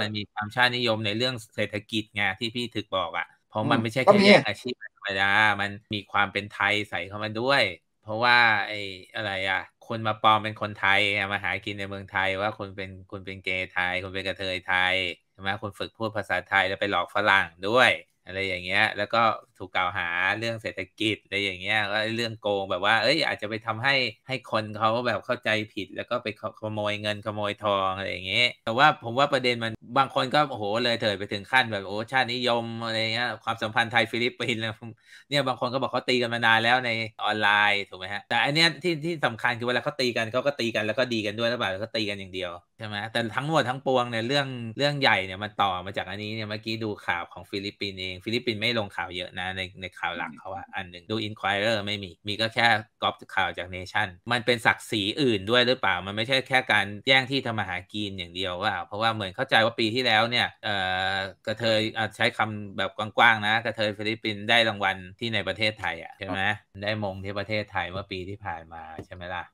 มันมีความชาตินิยมในเรื่องเศรษฐกิจไงที่พี่ถึกบอกอ่ะเพราะมันไม่ใช่แค่อาชีพธรรมดา มันมีความเป็นไทยใส่เข้ามาด้วย เพราะว่าไอ้อะไรอ่ะคนมาปลอมเป็นคนไทย มาหากินในเมืองไทยว่าคนเป็นคนเป็นเกย์ไทยคนเป็นกระเทยไทยใช่ไหมคนฝึกพูดภาษาไทยแล้วไปหลอกฝรั่งด้วย อะไรอย่างเงี้ยแล้วก็ถูกกล่าวหาเรื่องเศรษฐกิจอะไรอย่างเงี้ยก็เรื่องโกงแบบว่าเอ้ยอาจจะไปทำให้ให้คนเขาแบบเข้าใจผิดแล้วก็ไปขโมยเงินขโมยทองอะไรอย่างเงี้ยแต่ว่าผมว่าประเด็นมันบางคนก็โอ้โหเลยเถิดไปถึงขั้นแบบโอ้ชาตินิยมอะไรเงี้ยความสัมพันธ์ไทยฟิลิปปินส์เนี่ยบางคนก็บอกเขาตีกันมานานแล้วในออนไลน์ ถูกไหมฮะ แต่อันเนี้ยที่ที่สำคัญคือเวลาเขาตีกันเขาก็ตีกันแล้วก็ดีกันด้วยหรือเปล่าเขาตีกันอย่างเดียวช่ไหม แต่ทั้งหมดทั้งปวงเนี่ยเรื่องเรื่องใหญ่เนี่ย มันต่อมาจากอันนี้เนี่ย เมื่อกี้ดูข่าวของฟิลิปปินส์เองฟิลิปปินส์ไม่ลงข่าวเยอะนะ ในในข่าวหลักเขาว่าอันหนึ่งดูอินควายเออร์ไม่มีมีก็แค่ก๊อปข่าวจากเนชั่นมันเป็นศักดิ์ศรีอื่นด้วยหรือเปล่ามันไม่ใช่แค่การแย่งที่ทำมาหากินอย่างเดียวว่า เพราะว่าเหมือนเข้าใจว่าปีที่แล้วเนี่ยเอ่อกระเทยใช้คำแบบกว้างๆนะกระเทยฟิลิปปินส์ได้รางวัลที่ในประเทศไทยอ่ะใช่ไหมได้มงที่ประเทศไทยเมื่อปีที่ผ่านมาใช่ไหมล่ะ